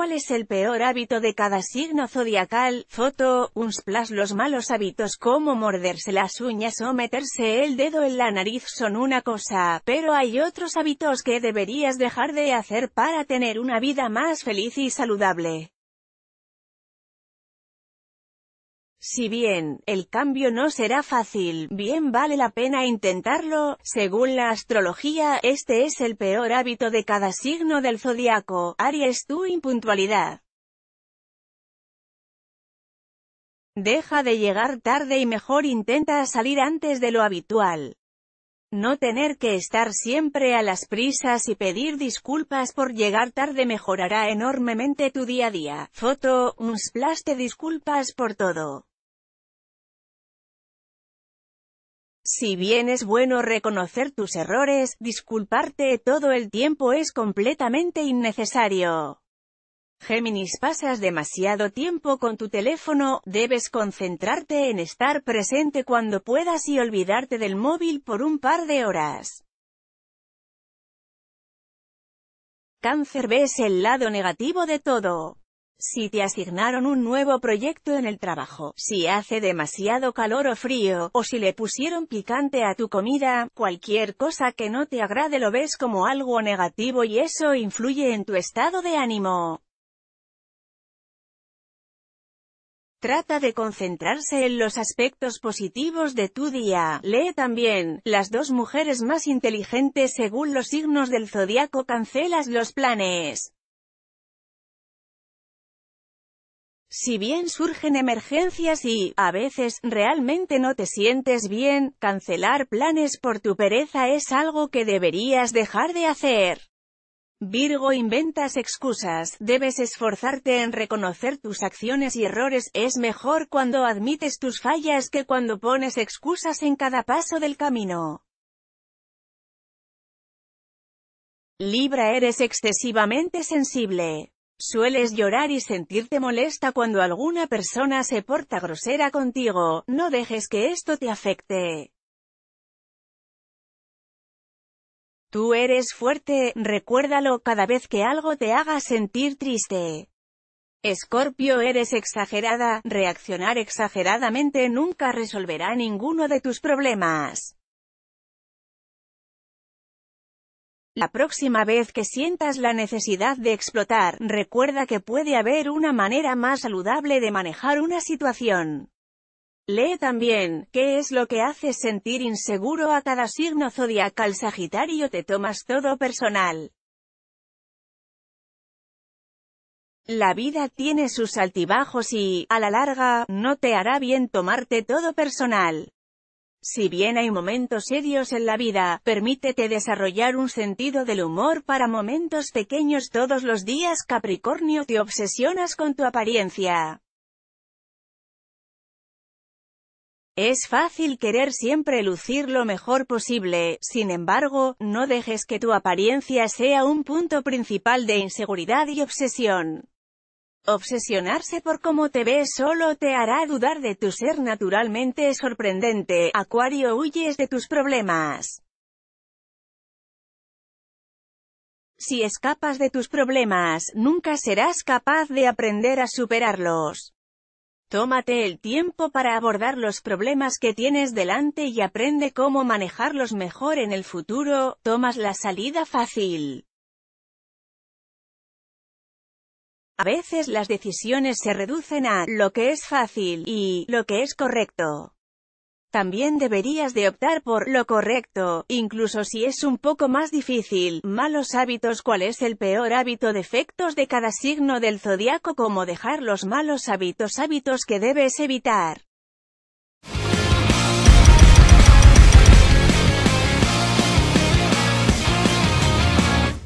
¿Cuál es el peor hábito de cada signo zodiacal? Foto, un splash Los malos hábitos como morderse las uñas o meterse el dedo en la nariz son una cosa, pero hay otros hábitos que deberías dejar de hacer para tener una vida más feliz y saludable. Si bien, el cambio no será fácil, bien vale la pena intentarlo, según la astrología, este es el peor hábito de cada signo del zodiaco, Aries tu impuntualidad. Deja de llegar tarde y mejor intenta salir antes de lo habitual. No tener que estar siempre a las prisas y pedir disculpas por llegar tarde mejorará enormemente tu día a día. Foto, un splash de disculpas por todo. Si bien es bueno reconocer tus errores, disculparte todo el tiempo es completamente innecesario. Géminis pasas demasiado tiempo con tu teléfono, debes concentrarte en estar presente cuando puedas y olvidarte del móvil por un par de horas. Cáncer ves el lado negativo de todo. Si te asignaron un nuevo proyecto en el trabajo, si hace demasiado calor o frío, o si le pusieron picante a tu comida, cualquier cosa que no te agrade lo ves como algo negativo y eso influye en tu estado de ánimo. Trata de concentrarse en los aspectos positivos de tu día. Lee también, las dos mujeres más inteligentes según los signos del zodiaco cancelas los planes. Si bien surgen emergencias y, a veces, realmente no te sientes bien, cancelar planes por tu pereza es algo que deberías dejar de hacer. Virgo inventas excusas, debes esforzarte en reconocer tus acciones y errores, es mejor cuando admites tus fallas que cuando pones excusas en cada paso del camino. Libra eres excesivamente sensible. Sueles llorar y sentirte molesta cuando alguna persona se porta grosera contigo, no dejes que esto te afecte. Tú eres fuerte, recuérdalo cada vez que algo te haga sentir triste. Escorpio eres exagerada, reaccionar exageradamente nunca resolverá ninguno de tus problemas. La próxima vez que sientas la necesidad de explotar, recuerda que puede haber una manera más saludable de manejar una situación. Lee también, ¿qué es lo que hace sentir inseguro a cada signo zodiacal Sagitario te tomas todo personal? La vida tiene sus altibajos y, a la larga, no te hará bien tomarte todo personal. Si bien hay momentos serios en la vida, permítete desarrollar un sentido del humor para momentos pequeños todos los días Capricornio te obsesionas con tu apariencia. Es fácil querer siempre lucir lo mejor posible, sin embargo, no dejes que tu apariencia sea un punto principal de inseguridad y obsesión. Obsesionarse por cómo te ves solo te hará dudar de tu ser naturalmente sorprendente, Acuario huyes de tus problemas. Si escapas de tus problemas, nunca serás capaz de aprender a superarlos. Tómate el tiempo para abordar los problemas que tienes delante y aprende cómo manejarlos mejor en el futuro, tomas la salida fácil. A veces las decisiones se reducen a lo que es fácil y lo que es correcto. También deberías de optar por lo correcto, incluso si es un poco más difícil. Malos hábitos ¿Cuál es el peor hábito defectos de cada signo del zodiaco? como dejar los malos hábitos hábitos que debes evitar?